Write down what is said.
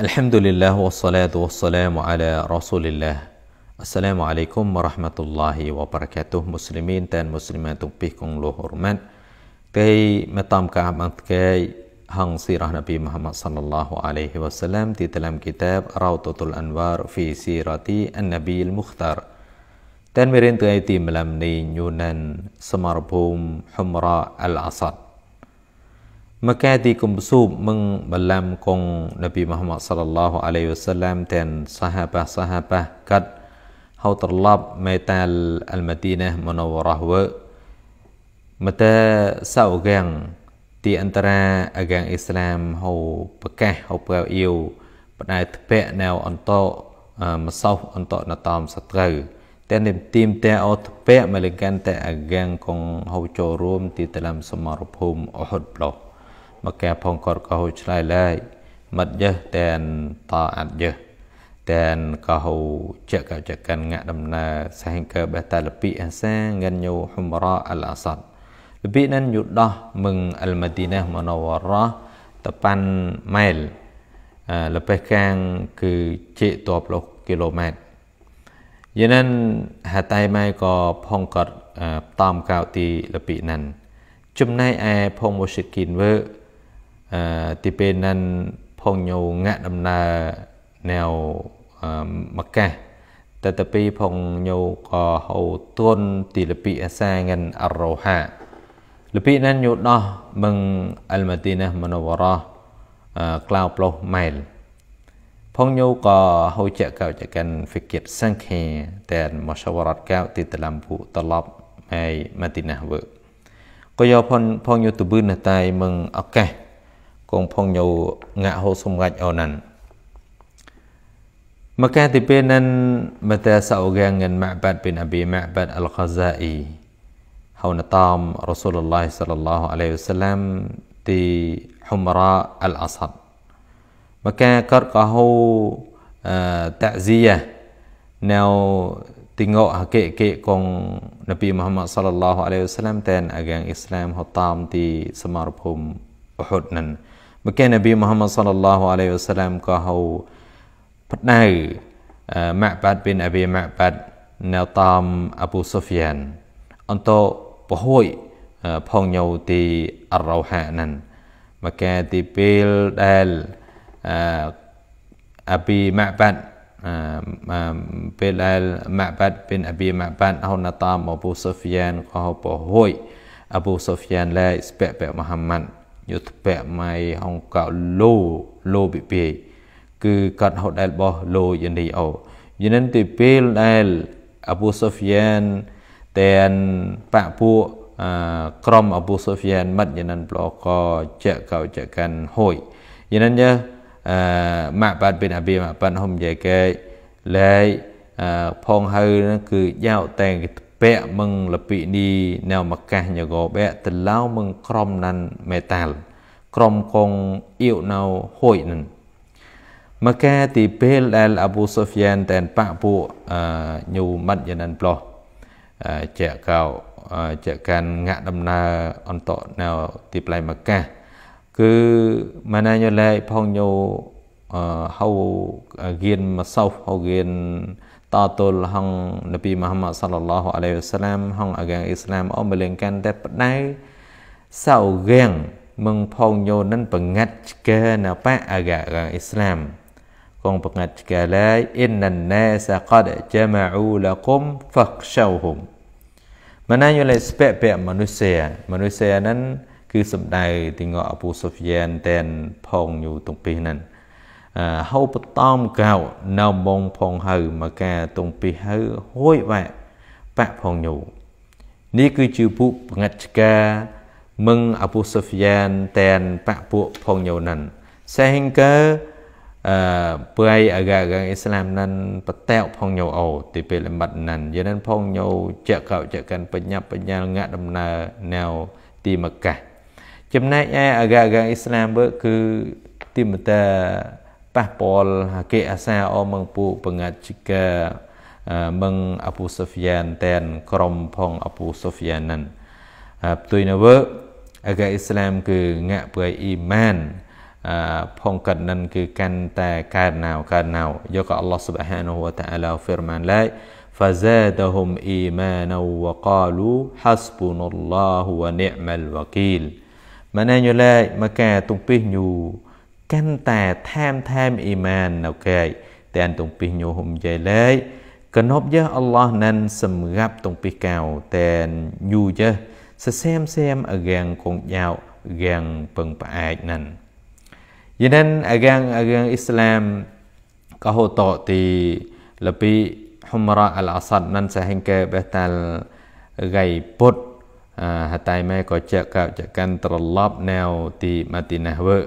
الحمد لله والصلاة والسلام على رسول الله السلام عليكم ورحمة الله وبركاته مسلمين تان مسلمات بكم له هرمان تي متام كامت كي هن سيرة نبي محمد صلى الله عليه وسلم تي تلم كتاب روضة الأنوار في سيرة النبي المختار تان مرين تي ملمني نيونن سمر بوم حمراء الأسد Maka di kumbusub membelam kong Nabi Muhammad sallallahu alaihi wasallam dan sahabah-sahabah kat hau terlap metal al-Madinah munawwarah wa mata saugang ti antara agang Islam hau pekah hau pau iu bnai tpek nau antok masau antok natam satru ែនិទីមតែអត់ពាក់មកលិកាន់តែអាកាំងកងហូចូលរួមទីតាមសមរភូមិអហ៊ុតប្លោះ maka pongkor kau chlai lai mat yeh ten taat yeh ten kau cek cekan ngak damna sehingga bata lepi asang ngan yo humra al asad lepi nan yudah meng al madinah munawwarah tepan mail lepeh kang ke cek 20គីឡូម៉ែត្រយានិនហតៃម៉ៃក៏ផងកត់តាមកៅទីលពីណាន់ចំណែកឯផងមូសិតគីនវើអឺទីពេលនឹងផងញោងាក់ដំណើរแนวមកកាសតតពីផងញោកហោទុនទីលពីអសាងិនអរោហាលពីនឹងយោដោះមឹងអលម៉ាទីណាមណវរ៉ាក្លាវប្លោះម៉ែលផងញោកហោចកោចកានហ្វិគិតសង្ខេតែនមកសវរតកោទីតឡំភូតឡប់ហើយម៉ាទីណាវើក៏យោផងផងយោទបឺនតែមឹងឱកាស cùng mà កងផងញោងាក់ហូសុំងាច់អូណាន់ Maka tipinan mata saugangan Ma'bad bin mạ Ma'bad Al-Khazai Haunatam Rasulullah sallallahu alaihi wasallam à, di Humra Al-Asad Maka karkahu uh, ta'ziyah Nau tingok kệ kệ cùng Nabi Muhammad sallallahu alaihi wasallam Tan agang Islam hutam di Semarhum Uhud nan មកេណាប៊ីមូហាម៉ាត់សល្លឡាហ៍អាឡៃវ៉ាសឡាមក៏ហៅផ្ដៅម៉ាក់បាត់ប៊ីនអប៊ីម៉ាក់បាត់ណៅតាមអប៊ូសូហ្វៀនអន្តោពហួយផងញោទីអរោហាណានមកកែទីពេលដែលអប៊ីម៉ាក់បាត់ពេលដែលម៉ាក់បាត់ប៊ីនអប៊ីម៉ាក់បាត់ហៅណៅតាមអប៊ូសូហ្វៀនក៏ហៅពហួយអប៊ូសូហ្វៀនឡៃស្បេបេមូហាម៉ាត់យុទ្ធពម័យអង្គកឡូឡូពិពេកគឺកាត់ហូតដែលរបស់ឡូយានីអូយានិន ទីពេលដែលអប៊ូសូហ្វយ៉ានតែនបពួកក្រុមអប៊ូសូហ្វយ៉ានមិត្តយានិន ប្លកចកោចកាន់ហួយយានិនយ៉ាម៉ាក់បាត់ពីអាប៊ីម៉ាក់បាត់ហុំយ៉ាកែលែកផងហៅគឺយ៉ាវតែង pek meng lepi ni neo makah nyago be telau meng krom nan metal krom kong iu nau hoi nan មកកែទីពេលដែលអាប៊ូសូហ្វៀនតែនប៉ពួកញូម៉ាត់យានិនប្លោះជាកោជាកាន់ងាក់ដំណើរអន្តរនៅទីផ្លៃមកកាសគឺម៉ាណាញូឡេផងញូហៅគៀនមសោហៅគៀន tatul hang Nabi Muhammad sallallahu alaihi wasallam hang agang Islam om melengkan te pedai sau gang meng phong nyo nan pengat ke na pa agang Islam kong pengat ke la innan nas qad jama'u lakum fakhshawhum មណាយលស្ពៈពៈមនុស្សយាមនុស្សយានឹងគឺសំដៅទីងអពូសូហ្វៀនតែនផងយូទាំងពីរហ្នឹងហូបតំកៅនៅបងផងហៅមកការទុំពីហៅហួយវាក់បាក់ផងញូនេះគឺជាពួកបងិតឆ្កាមឹងអពុសហ្វយ៉ានតែនបាក់ពួកផងញូនឹងសេហិងកើអឺព្រៃអាកាកអ៊ីស្លាមនឹងបតេវផងញោអូទីពេលលមិតនឹងយេនឹងផងញោចកោចកិនបញ្ញាបញ្ញាងាក់ដំណើរណៅទីមកកាសចំណែកឯអាកាកអ៊ីស្លាមវើគឺទីមតា Paspol ke asa o mengpu pengajiga meng Abu Sufyan dan krom pong Abu Sufyanan. Betul ni agak Islam ke ngak bai iman ផងកិតនឹងគឺកាន់តែកើតណៅកើតណៅយកអល់ឡោះ سبحانه และ تعالى ហ្វឺរម៉ានឡៃ فزادهم إيمانا وقالوا حسبنا الله ونعم الوكيل ម៉ានញ៉ូឡៃមកកាទុំពីញូកាន់តែថែមថែមអ៊ីម៉ានអូខេតែនតុងពីញូហុំយាយលេកណប់យះអល់ឡោះនឹងសម្រាប់តុងពីកៅតែនយូយះសសែមសែមអរៀងគងយ៉ាវរៀងពឹងផ្អែកនឹងយានិនអរៀងអរៀងអ៊ីស្លាមកហូតទីលពីហុមរ៉ាអលអសាត់នឹងសហិងកែបេះតាល់រៃពុតហតៃម៉ែក៏ចកកចកាន់ត្រឡប់ណែវទីម៉ាទីណាវើ